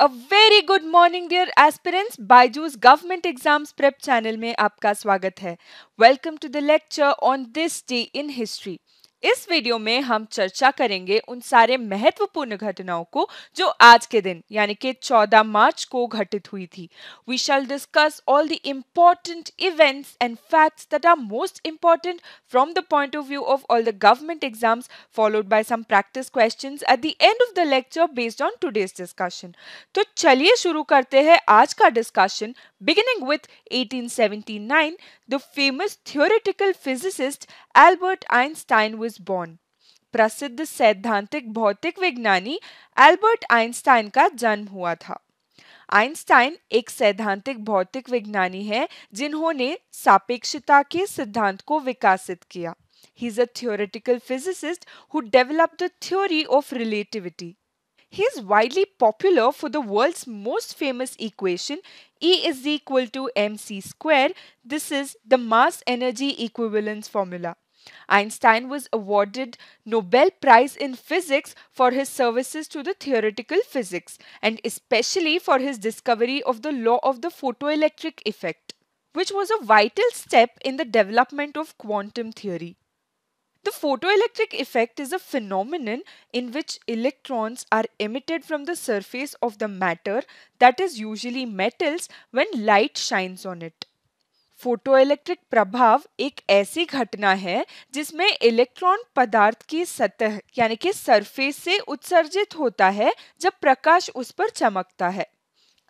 अ very good morning dear aspirants Byju's government exams prep channel में आपका स्वागत है welcome to the lecture on this day in history इस video में हम चर्चा करेंगे उन सारे महत्वपूर्ण घटनाओं को जो आज के दिन यानी कि 14 मार्च को घटित हुई थी we shall discuss all the important events and facts that are most important from the point of view of all the government exams followed by some practice question at the end of the lecture based on today's discussion तो चलिए शुरू करते हैं आज का discussion beginning with nine the famous theoretical physicist Albert Einstein was born. प्रसिद्ध सैद्धांतिक भौतिक विज्ञानी एल्बर्ट आइंस्टाइन का जन्म हुआ था आइंस्टाइन एक सैद्धांतिक भौतिक विज्ञानी है जिन्होंने सापेक्षता के सिद्धांत को विकसित किया he is a theoretical physicist who develop the theory of relativity he is widely popular for the world's most famous equation E is equal to M C square this is the mass energy equivalence Einstein was awarded Nobel Prize in Physics for his services to the theoretical physics and especially for his discovery of the law of the photoelectric effect, which was a vital step in the development of quantum theory. The photoelectric effect is a phenomenon in which electrons are emitted from the surface of the matter that is usually metals when light shines on it. Photoelectric प्रभाव एक ऐसी घटना है जिसमें electron पदार्थ की सतह यानी कि सरफेस से उत्सर्जित होता है जब प्रकाश उस पर चमकता है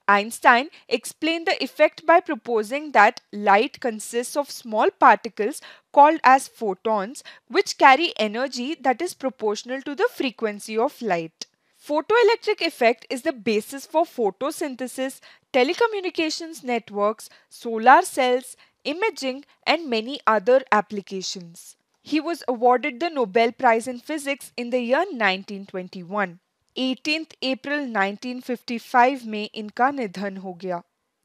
Einstein explain the effect by proposing that light consist of small particles called as photons which carry energy that is proportional to the frequency of light Photoelectric effect is the basis for photosynthesis, telecommunications networks, solar cells, imaging and many other applications. He was awarded the Nobel Prize in Physics in the year 1921. 18th April 1955 में इनका निधन हो गया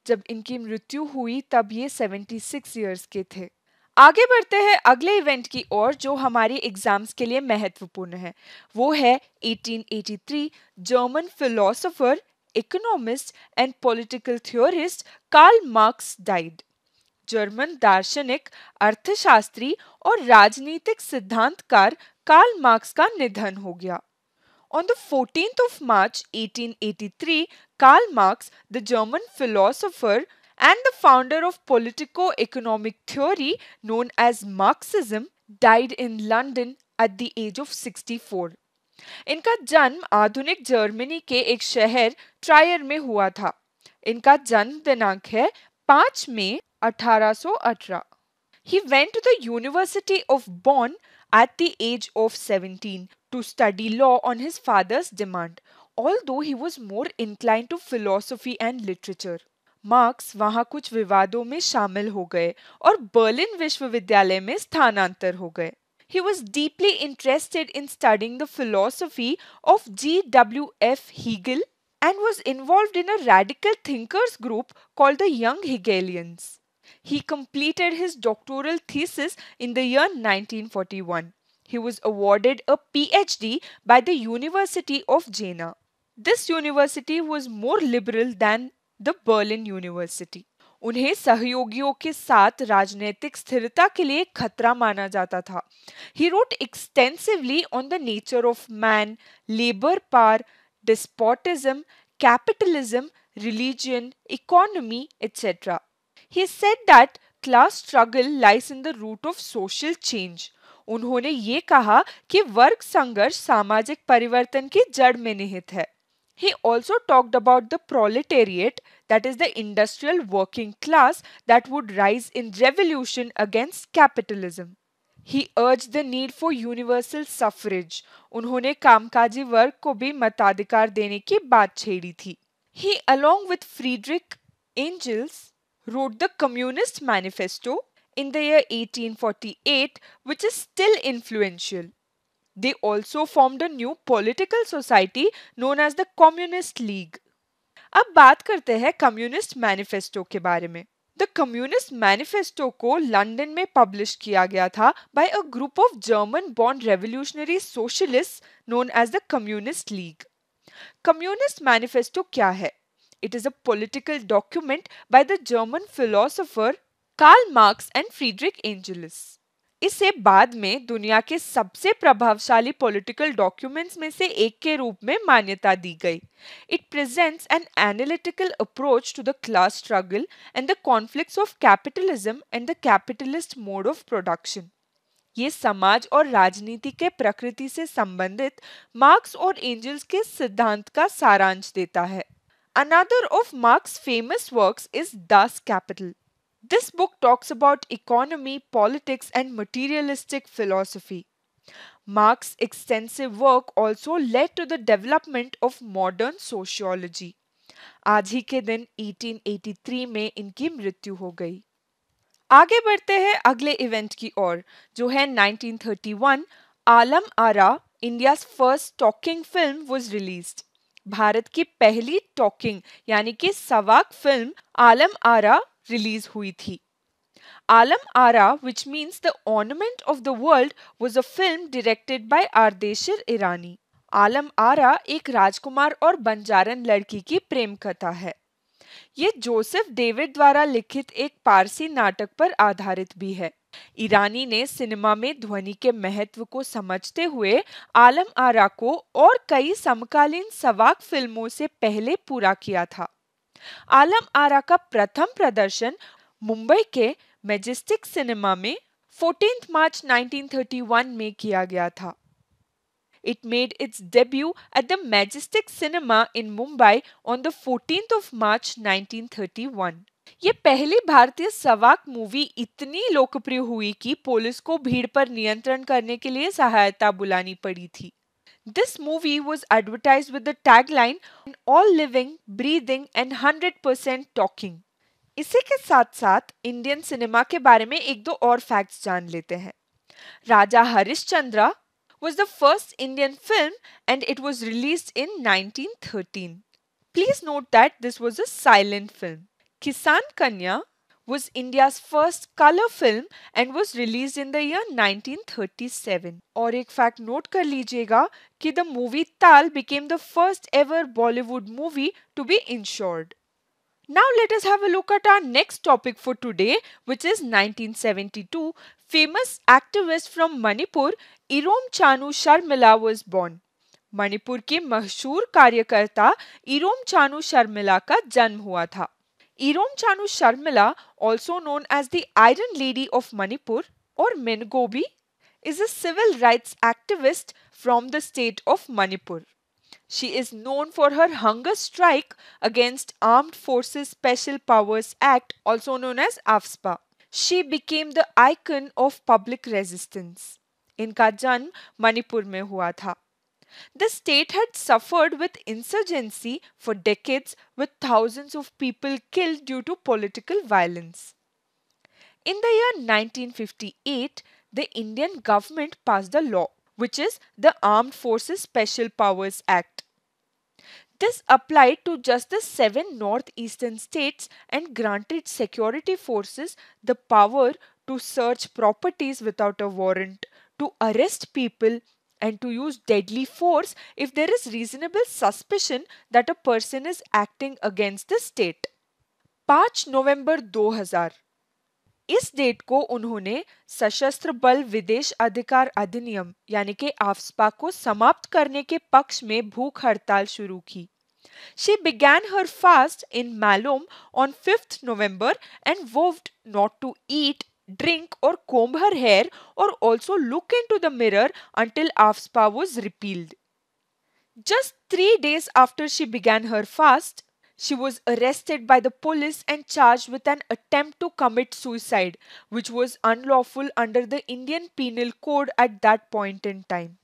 जब इनकी मृत्यु हुई तब ये 76 years के थे आगे बढ़ते हैं अगले इवेंट की ओर जो हमारी एग्जाम्स के लिए महत्वपूर्ण है वो है 1883 German philosopher economist and political theorist Karl Marx died German दार्शनिक अर्थशास्त्री और राजनीतिक सिद्धांतकार कार्ल मार्क्स का निधन हो गया on the fourteen of March 1883, Karl Marx the German philosopher and the founder of politico-economic theory known as Marxism died in London at the age of 64. इनका जन्म आधुनिक जर्मनी के एक शहर ट्रायर में हुआ था इनका जन्म है 5 मई 1818 He went to the University of Bonn at the age of 17 to study law on his father's demand, although he was more inclined to philosophy and literature. Marx वहां कुछ विवादों में शामिल हो गए और बर्लिन विश्वविद्यालय में स्थानांतर हो गए He was deeply interested in studying the philosophy of G.W.F. Hegel and was involved in a radical thinkers group called the Young Hegelians. He completed his doctoral thesis in the year 1941. He was awarded a PhD by the University of Jena. This university was more liberal than the Berlin University उन्हें सहयोगियों के साथ राजनीतिक स्थिरता के लिए खतरा माना जाता था he wrote extensively on the nature of man labour पार despotism capitalism religion economy, etc. He said that class struggle lies in the root of social change उन्होंने ये कहा कि वर्ग संघर्ष सामाजिक परिवर्तन की जड़ में निहित है He also talked about the proletariat, that is the industrial working class that would rise in revolution against capitalism. He urged the need for universal suffrage. उन्होंने कामकाजी वर्ग को भी मताधिकार देने की बात छेड़ी थी He, along with Friedrich Engels, wrote the Communist Manifesto in the year 1848, which is still influential. They also formed a new political society known as the Communist League. अब बात करते हैं कम्युनिस्ट मैनिफेस्टो के बारे में द कम्युनिस्ट मैनिफेस्टो को London में publish किया गया था by a group of German bond revolutionary socialist known as the communist league communist manifesto क्या है it is a political document by the German philosopher Karl Marx and Friedrich Engels इसे बाद में दुनिया के सबसे प्रभावशाली पॉलिटिकल डॉक्यूमेंट्स में से एक के रूप में मान्यता दी गई it presents an analytical approach to the class struggle and the conflicts of capitalism and the capitalist mode of production ये समाज और राजनीति के प्रकृति से संबंधित मार्क्स और एंजल्स के सिद्धांत का सारांश देता है another of Marx famous work is Das Kapital This book talks about economy, politics, and materialistic philosophy. Marx's extensive work also led to the development of modern sociology. आज ही के दिन 1883 में इनकी मृत्यु हो गई आगे बढ़ते हैं अगले इवेंट की ओर जो है 1931 Alam Ara India first talking film was release भारत की पहली टॉकिंग यानी कि सवाक फिल्म आलम आरा रिलीज हुई थी Alam Ara which means the ornament of the world was a film directed by Ardeshir Irani Alam Ara एक राजकुमार और बंजारन लड़की की प्रेम कथा है ये जोसेफ डेविड द्वारा लिखित एक पारसी नाटक पर आधारित भी है ईरानी ने सिनेमा में ध्वनि के महत्व को समझते हुए आलम आरा को और कई समकालीन सवाक फिल्मों से पहले पूरा किया था आलम आरा का प्रथम प्रदर्शन मुंबई के मेजेस्टिक सिनेमा में 14 मार्च 1931 में किया गया था it made its debut at the Majestic cinema in Mumbai on the 14th of March 1931. ये पहली भारतीय सवाक मूवी इतनी लोकप्रिय हुई कि पुलिस को भीड़ पर नियंत्रण करने के लिए सहायता बुलानी पड़ी थी This movie was advertised with the tagline all living, breathing and 100% talking. इसी के साथ साथ इंडियन सिनेमा के बारे में एक दो और फैक्ट्स जान लेते हैं राजा was the first Indian film and it was released in 1913. Please note that this was a silent film. Kisan Kanya was India's first color film and was released in the year 1937. और एक fact note कर लीजिएगा कि the movie Tal became the first ever Bollywood movie to be insured. Now let us have a look at our next topic for today, which is 1972. Famous activist from Manipur, Irom Chanu Sharmila was born. Manipur के मशहूर कार्यकर्ता इरोम चानू शर्मिला का जन्म हुआ था Irom Chanu Sharmila, also known as the Iron Lady of Manipur or Mengobi, is a civil rights activist from the state of Manipur. She is known for her hunger strike against Armed Forces Special Powers Act, also known as AFSPA. She became the icon of public resistance. Inka जन्म Manipur mein hua tha. The state had suffered with insurgency for decades with thousands of people killed due to political violence. In the year 1958, the Indian government passed a law, which is the Armed Forces Special Powers Act. This applied to just the seven northeastern states and granted security forces the power to search properties without a warrant, to arrest people, and to use deadly force if there is reasonable suspicion that a person is acting against the state. 5 नवंबर 2000 इस date को उन्होंने सशस्त्र बल विदेश अधिकार अधिनियम यानी कि आफ्सपा को समाप्त करने के पक्ष में भूख हड़ताल शुरू की She began her fast in Malom on 5th November and vowed not to eat drink or comb her hair or also look into the mirror until AFSPA was repealed. Just three days after she began her fast, she was arrested by the police and charged with an attempt to commit suicide, which was unlawful under the Indian Penal Code at that point in time.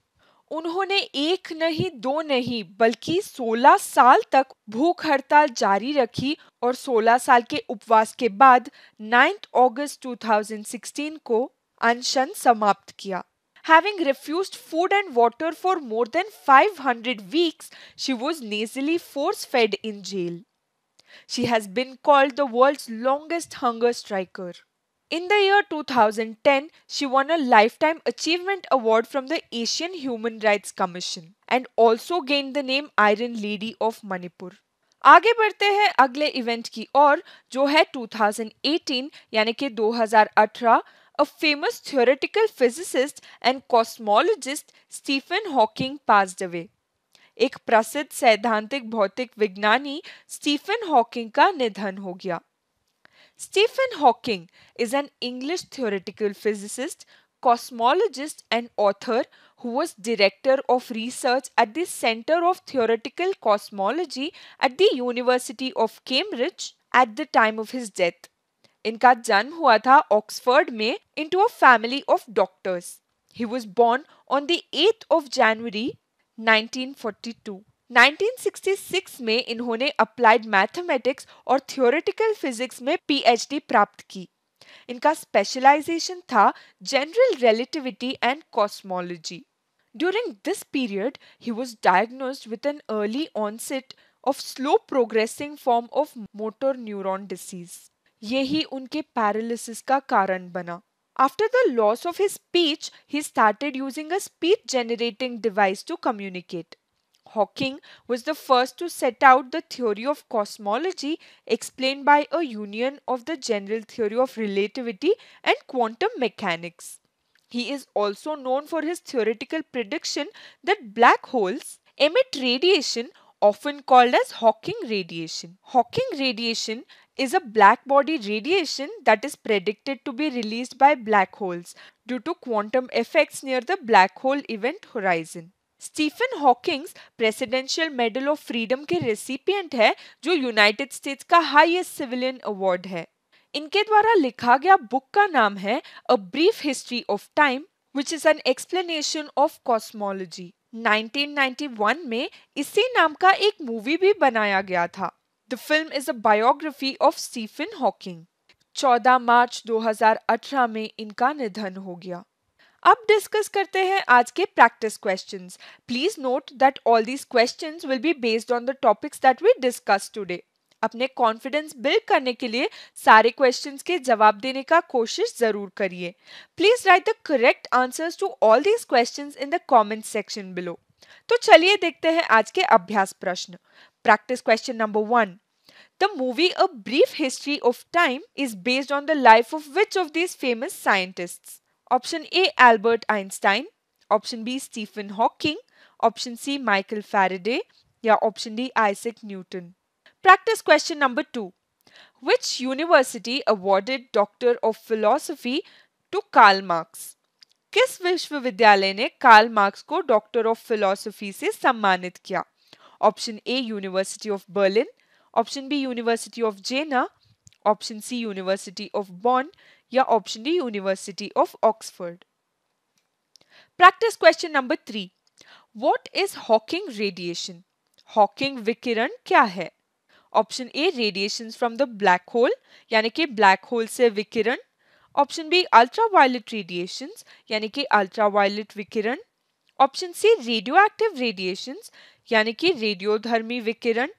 उन्होंने एक नहीं दो नहीं बल्कि 16 साल तक भूख हड़ताल जारी रखी और 16 साल के उपवास के बाद 9 अगस्त 2016 को अनशन समाप्त किया Having refused food and water for more than 500 weeks, she was nasally force-fed in jail. She has been called the world's longest hunger striker. In the year 2010, she won a Lifetime Achievement Award from the Asian Human Rights Commission and also gained the name Iron Lady of Manipur. आगे बढ़ते हैं अगले event की ओर जो है 2018 यानी कि 2018 a famous theoretical physicist and cosmologist Stephen Hawking pass away एक प्रसिद्ध सैद्धांतिक भौतिक विज्ञानी स्टीफन हॉकिंग का निधन हो गया Stephen Hawking is an English theoretical physicist, cosmologist, and author who was director of research at the Center of Theoretical Cosmology at the University of Cambridge at the time of his death. इनका जन्म हुआ था Oxford में into a family of doctors he was born on the 8th of January 1942 1966 में इन्होंने applied mathematics और theoretical physics में PhD प्राप्त की इनका स्पेशलाइजेशन था general relativity and cosmology during this period he was diagnosed with an early onset of slow progressing form of motor neuron disease यही उनके पैरालिसिस का कारण बना After the loss of his speech, he started using a speech generating device to communicate. Hawking was the first to set out the theory of cosmology explained by a union of the general theory of relativity and quantum mechanics. He is also known for his theoretical prediction that black holes emit radiation often called as Hawking radiation. Hawking radiation is a black body radiation that is predicted to be released by black holes due to quantum effects near the black hole event horizon. Stephen Hawking's presidential medal of freedom के recipient है जो United States का highest civilian award है इनके द्वारा लिखा गया book का नाम है a brief history of time which is an explanation of cosmology 1991 में इसी नाम का एक मूवी भी बनाया गया था the film is a biography of Stephen Hawking 14 March 2018 में इनका निधन हो गया अब डिस्कस करते हैं आज के practice questions. Please note that all these questions will be based on the topics that we discuss today अपने कॉन्फिडेंस बिल्ड करने के लिए सारे क्वेश्चंस के जवाब देने का कोशिश जरूर करिए please write the correct answers to all these questions in the comment section below तो चलिए देखते हैं आज के अभ्यास प्रश्न practice question number one the movie a brief history of time is based on the life of which of these famous scientist option A Albert Einstein option B Stephen Hawking option C Michael Faraday या option D Isaac Newton practice question number two which university awarded doctor of philosophy to Karl Marx किस विश्वविद्यालय ने Karl Marx को doctor of philosophy से सम्मानित किया option A university of Berlin option B university of Jena option C university of Bonn या option D university of Oxford practice question number three what is Hawking radiation Hawking विकिरण क्या है option A radiation from the black hole यानी कि black hole से विकिरण option B ultraviolet radiation यानी कि अल्ट्रावायलेट विकिरण option C radioactive radiation यानी कि रेडियोधर्मी विकिरण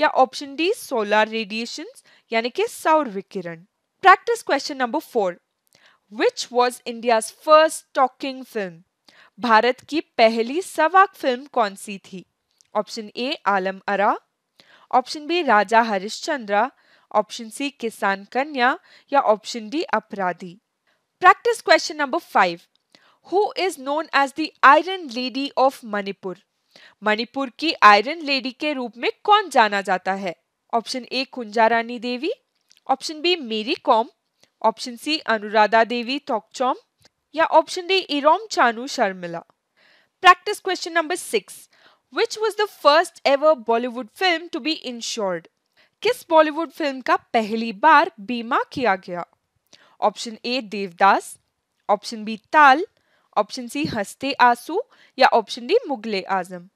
या ऑप्शन डी सोलर रेडिएशन यानी कि सौर विकिरण Practice question number 4. Which was India's first talking film? Bharat की पहली सवाक फिल्म कौन सी थी option A Alam Ara option B Raja Harishchandra option C Kisan Kanya या option D Apradhi practice question number five who is known as the iron lady of Manipur Manipur की आयरन लेडी के रूप में कौन जाना जाता है option A Rani Devi option B Mary Kom option C Anuradha Devi Tokchom या option D Irom Chanu Sharmila practice question number six which was the first ever Bollywood film to be insured किस बॉलीवुड फिल्म का पहली बार बीमा किया गया option A Devdas option B Taal option C Haste Aansoo या option D Mughal-e Azam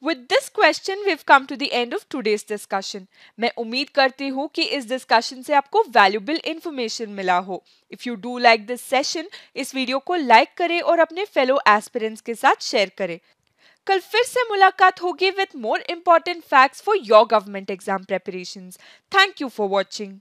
With this question, we've come to the end of today's discussion. मैं उम्मीद करती हूँ कि इस discussion से आपको valuable information मिला हो If you do like this session, इस वीडियो को like करें और अपने fellow aspirants के साथ share करें कल फिर से मुलाकात होगी with more important facts for your government exam preparations. Thank you for watching.